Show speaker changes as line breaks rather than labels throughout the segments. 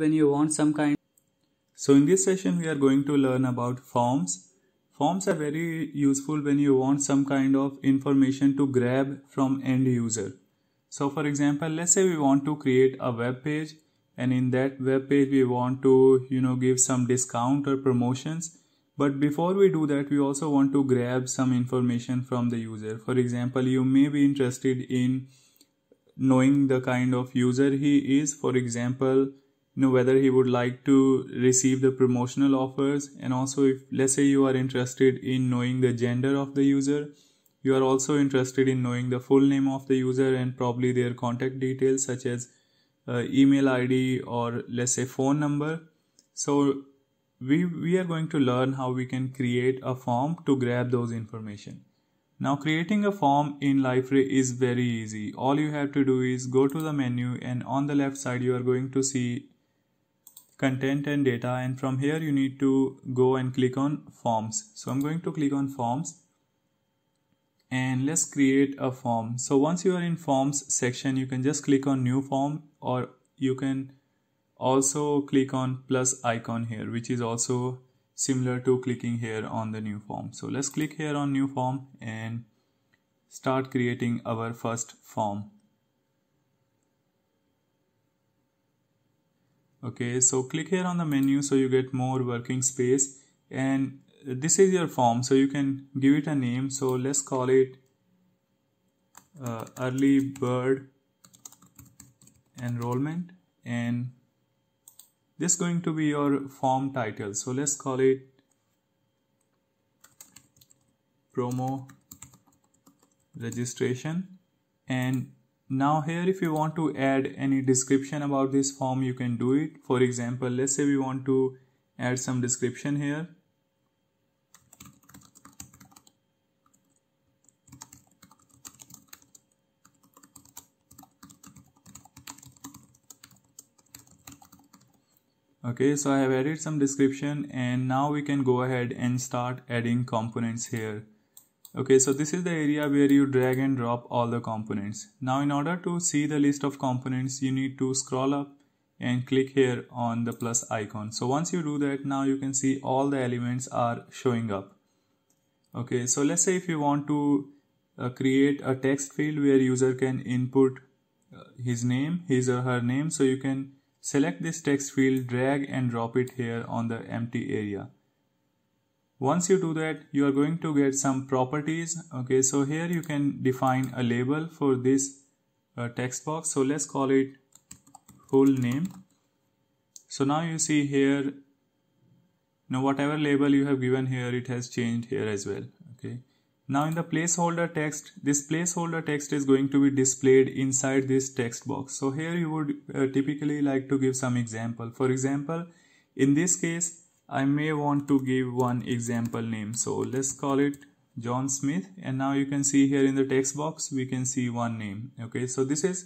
when you want some kind. So in this session we are going to learn about forms. Forms are very useful when you want some kind of information to grab from end user. So for example, let's say we want to create a web page and in that web page we want to, you know, give some discount or promotions. But before we do that, we also want to grab some information from the user. For example, you may be interested in knowing the kind of user he is. For example, know whether he would like to receive the promotional offers and also if let's say you are interested in knowing the gender of the user you are also interested in knowing the full name of the user and probably their contact details such as uh, email id or let's say phone number so we we are going to learn how we can create a form to grab those information now creating a form in Liferay is very easy. All you have to do is go to the menu and on the left side you are going to see content and data and from here you need to go and click on forms so i'm going to click on forms and let's create a form so once you are in forms section you can just click on new form or you can also click on plus icon here which is also similar to clicking here on the new form so let's click here on new form and start creating our first form okay so click here on the menu so you get more working space and this is your form so you can give it a name so let's call it uh, early bird enrollment and this is going to be your form title so let's call it promo registration and now here if you want to add any description about this form you can do it. For example, let's say we want to add some description here. okay so i have added some description and now we can go ahead and start adding components here okay so this is the area where you drag and drop all the components now in order to see the list of components you need to scroll up and click here on the plus icon so once you do that now you can see all the elements are showing up okay so let's say if you want to uh, create a text field where user can input uh, his name his or her name so you can select this text field drag and drop it here on the empty area once you do that you are going to get some properties okay so here you can define a label for this uh, text box so let's call it full name so now you see here now whatever label you have given here it has changed here as well okay now in the placeholder text this placeholder text is going to be displayed inside this text box so here you would uh, typically like to give some example for example in this case I may want to give one example name so let's call it John Smith and now you can see here in the text box we can see one name okay so this is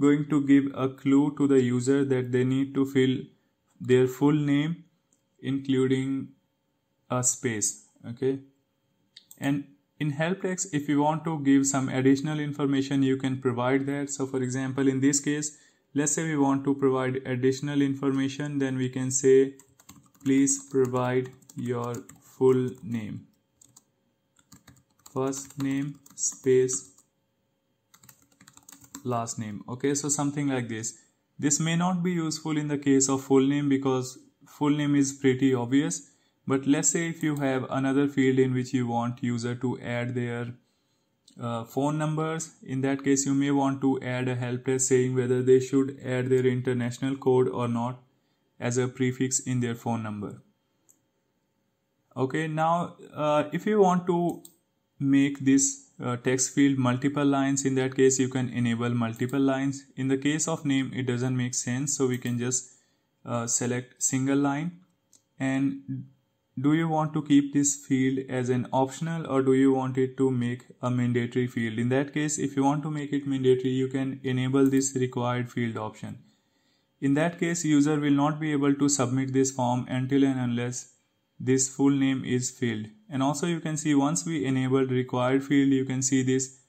going to give a clue to the user that they need to fill their full name including a space okay and in help text if you want to give some additional information you can provide that so for example in this case let's say we want to provide additional information then we can say please provide your full name first name space last name okay so something like this this may not be useful in the case of full name because full name is pretty obvious but let's say if you have another field in which you want user to add their uh, phone numbers in that case you may want to add a help desk saying whether they should add their international code or not as a prefix in their phone number okay now uh, if you want to make this uh, text field multiple lines in that case you can enable multiple lines in the case of name it doesn't make sense so we can just uh, select single line and do you want to keep this field as an optional or do you want it to make a mandatory field in that case if you want to make it mandatory you can enable this required field option in that case, user will not be able to submit this form until and unless this full name is filled. And also you can see once we enable required field, you can see this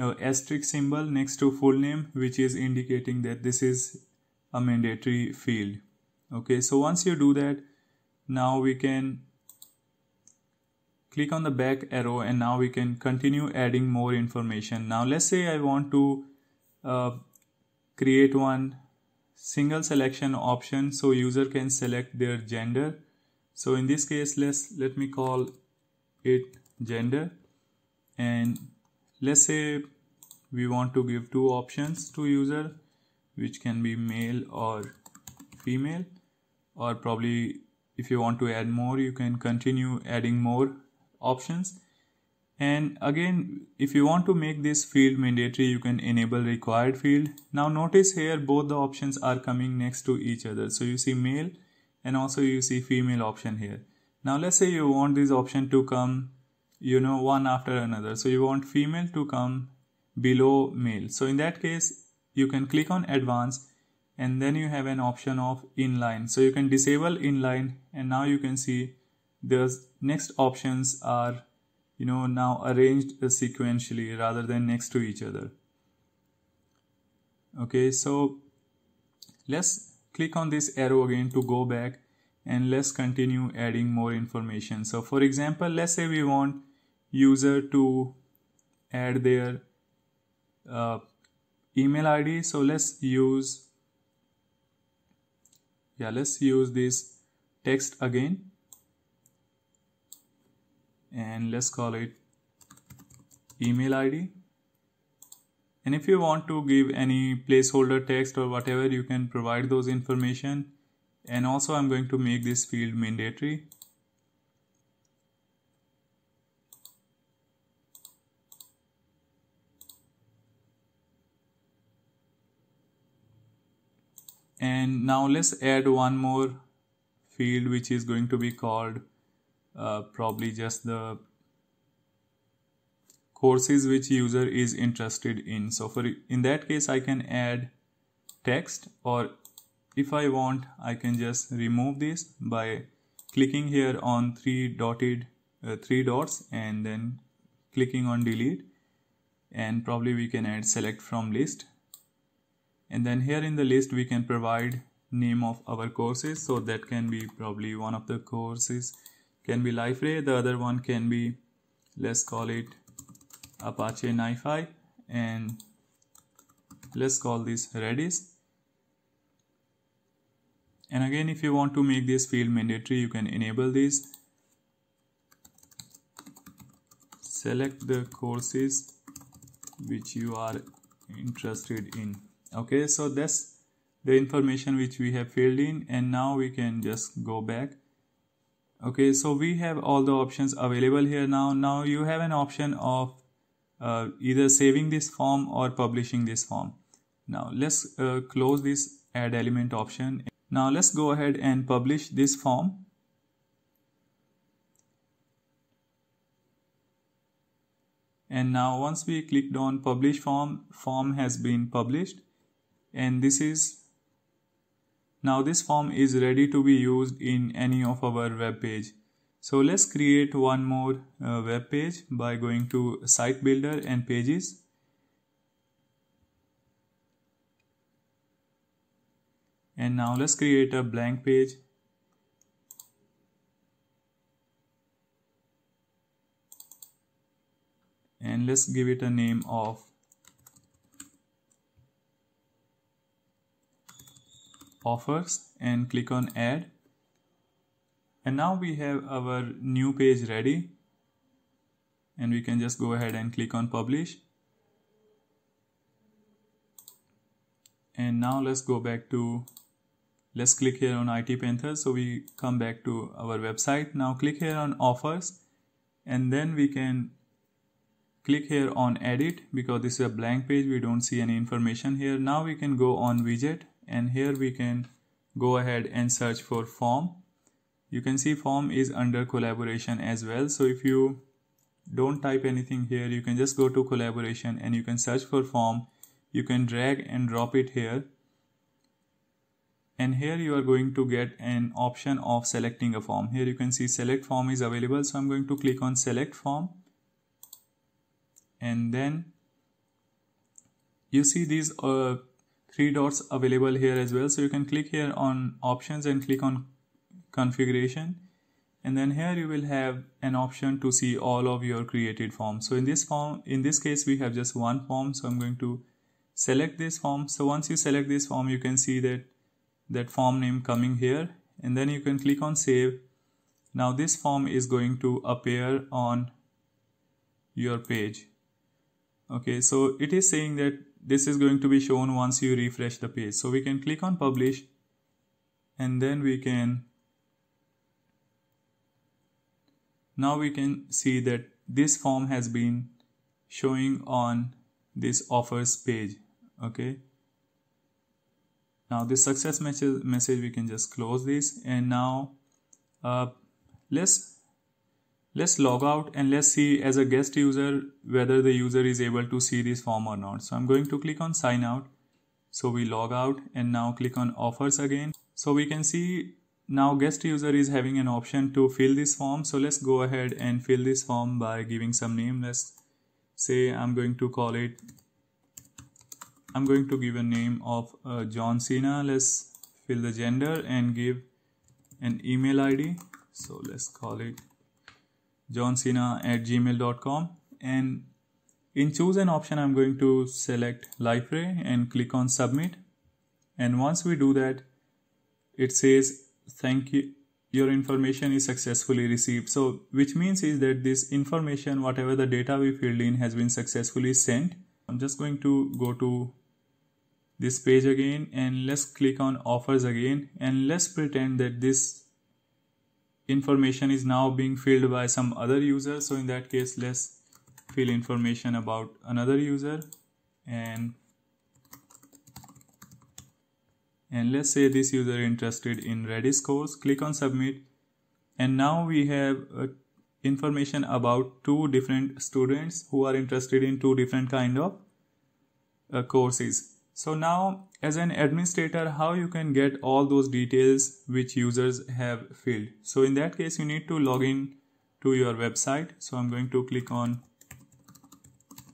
uh, asterisk symbol next to full name, which is indicating that this is a mandatory field. Okay, so once you do that, now we can click on the back arrow and now we can continue adding more information. Now let's say I want to uh, create one single selection option so user can select their gender so in this case let's let me call it gender and let's say we want to give two options to user which can be male or female or probably if you want to add more you can continue adding more options and again if you want to make this field mandatory you can enable required field now notice here both the options are coming next to each other so you see male and also you see female option here now let's say you want this option to come you know one after another so you want female to come below male so in that case you can click on advanced and then you have an option of inline so you can disable inline and now you can see the next options are you know now arranged sequentially rather than next to each other okay so let's click on this arrow again to go back and let's continue adding more information so for example let's say we want user to add their uh, email id so let's use yeah let's use this text again and let's call it email id and if you want to give any placeholder text or whatever you can provide those information and also I'm going to make this field mandatory and now let's add one more field which is going to be called uh, probably just the courses which user is interested in so for in that case i can add text or if i want i can just remove this by clicking here on three dotted uh, three dots and then clicking on delete and probably we can add select from list and then here in the list we can provide name of our courses so that can be probably one of the courses can be Ray, The other one can be, let's call it Apache NiFi and let's call this Redis. And again, if you want to make this field mandatory, you can enable this. Select the courses which you are interested in. Okay, so that's the information which we have filled in and now we can just go back okay so we have all the options available here now now you have an option of uh, either saving this form or publishing this form now let's uh, close this add element option now let's go ahead and publish this form and now once we clicked on publish form form has been published and this is now this form is ready to be used in any of our web page. So let's create one more uh, web page by going to site builder and pages. And now let's create a blank page. And let's give it a name of offers and click on add and now we have our new page ready and we can just go ahead and click on publish and now let's go back to let's click here on IT Panther so we come back to our website now click here on offers and then we can click here on edit because this is a blank page we don't see any information here now we can go on widget and here we can go ahead and search for form you can see form is under collaboration as well so if you don't type anything here you can just go to collaboration and you can search for form you can drag and drop it here and here you are going to get an option of selecting a form here you can see select form is available so i'm going to click on select form and then you see these uh, three dots available here as well so you can click here on options and click on configuration and then here you will have an option to see all of your created forms so in this form in this case we have just one form so i'm going to select this form so once you select this form you can see that that form name coming here and then you can click on save now this form is going to appear on your page okay so it is saying that this is going to be shown once you refresh the page so we can click on publish and then we can now we can see that this form has been showing on this offers page okay now this success message, message we can just close this and now uh, let's Let's log out and let's see as a guest user whether the user is able to see this form or not. So I'm going to click on sign out. So we log out and now click on offers again. So we can see now guest user is having an option to fill this form. So let's go ahead and fill this form by giving some name. Let's say I'm going to call it, I'm going to give a name of uh, John Cena. Let's fill the gender and give an email ID. So let's call it Cena at gmail.com and in choose an option I'm going to select Liferay and click on submit and once we do that it says thank you your information is successfully received so which means is that this information whatever the data we filled in has been successfully sent I'm just going to go to this page again and let's click on offers again and let's pretend that this information is now being filled by some other user so in that case let's fill information about another user and and let's say this user interested in redis course click on submit and now we have uh, information about two different students who are interested in two different kind of uh, courses so now as an administrator, how you can get all those details which users have filled. So in that case, you need to log in to your website. So I'm going to click on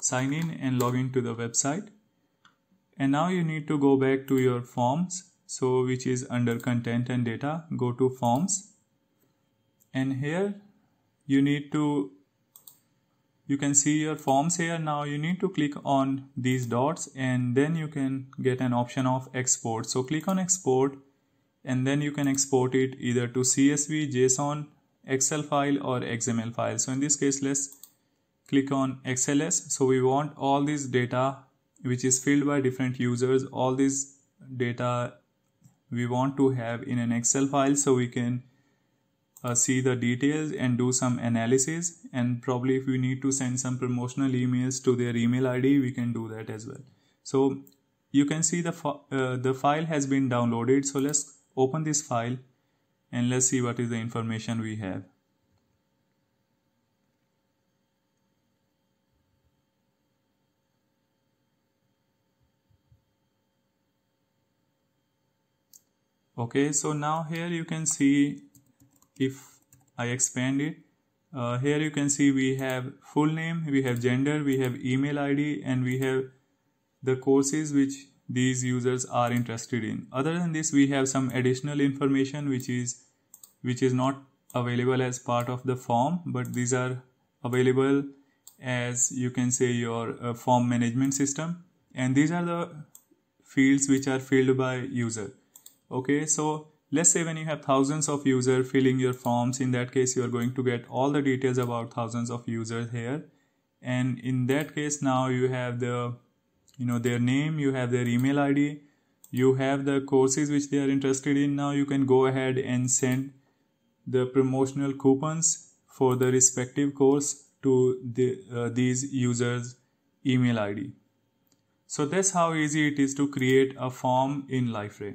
sign in and log in to the website. And now you need to go back to your forms. So which is under content and data, go to forms. And here you need to you can see your forms here now you need to click on these dots and then you can get an option of export so click on export and then you can export it either to csv json excel file or xml file so in this case let's click on xls so we want all this data which is filled by different users all this data we want to have in an excel file so we can uh, see the details and do some analysis and probably if we need to send some promotional emails to their email id we can do that as well so you can see the uh, the file has been downloaded so let's open this file and let's see what is the information we have okay so now here you can see if I expand it uh, here you can see we have full name we have gender we have email id and we have the courses which these users are interested in other than this we have some additional information which is which is not available as part of the form but these are available as you can say your uh, form management system and these are the fields which are filled by user okay so let's say when you have thousands of users filling your forms in that case you are going to get all the details about thousands of users here and in that case now you have the you know their name you have their email id you have the courses which they are interested in now you can go ahead and send the promotional coupons for the respective course to the, uh, these users email id so that's how easy it is to create a form in liferay